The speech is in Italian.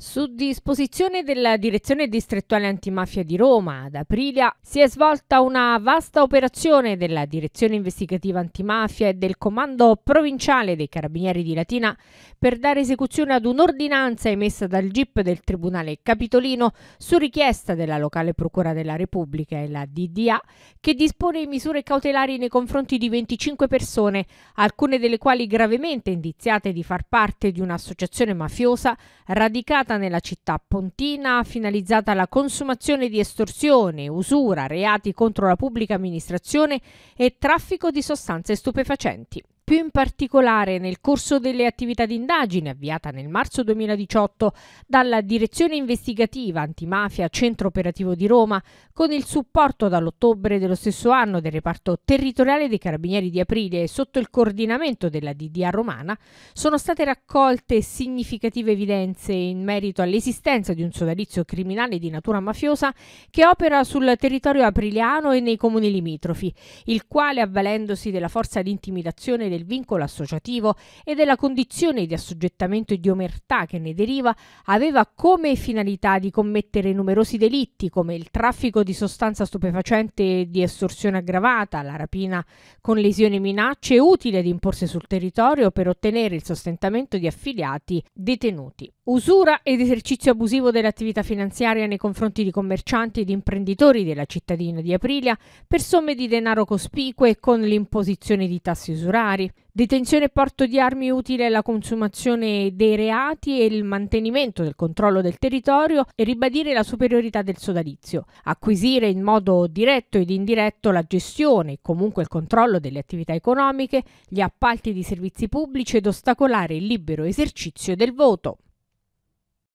Su disposizione della Direzione Distrettuale Antimafia di Roma, ad Aprilia si è svolta una vasta operazione della Direzione Investigativa Antimafia e del Comando Provinciale dei Carabinieri di Latina per dare esecuzione ad un'ordinanza emessa dal GIP del Tribunale Capitolino su richiesta della locale Procura della Repubblica e la DDA che dispone misure cautelari nei confronti di 25 persone, alcune delle quali gravemente indiziate di far parte di un'associazione mafiosa radicata realizzata nella città pontina, finalizzata alla consumazione di estorsione, usura, reati contro la pubblica amministrazione e traffico di sostanze stupefacenti. Più in particolare, nel corso delle attività di indagine avviata nel marzo 2018 dalla Direzione Investigativa Antimafia Centro Operativo di Roma, con il supporto dall'ottobre dello stesso anno del reparto territoriale dei Carabinieri di Aprile e sotto il coordinamento della DDA romana, sono state raccolte significative evidenze in merito all'esistenza di un sodalizio criminale di natura mafiosa che opera sul territorio apriliano e nei comuni limitrofi, il quale avvalendosi della forza di intimidazione del del vincolo associativo e della condizione di assoggettamento e di omertà che ne deriva aveva come finalità di commettere numerosi delitti come il traffico di sostanza stupefacente di estorsione aggravata, la rapina con lesioni e minacce, utile ad imporsi sul territorio per ottenere il sostentamento di affiliati detenuti. Usura ed esercizio abusivo dell'attività finanziaria nei confronti di commercianti ed imprenditori della cittadina di Aprilia per somme di denaro cospicue con l'imposizione di tassi usurari. Detenzione e porto di armi utile alla consumazione dei reati e il mantenimento del controllo del territorio e ribadire la superiorità del sodalizio. Acquisire in modo diretto ed indiretto la gestione e comunque il controllo delle attività economiche, gli appalti di servizi pubblici ed ostacolare il libero esercizio del voto.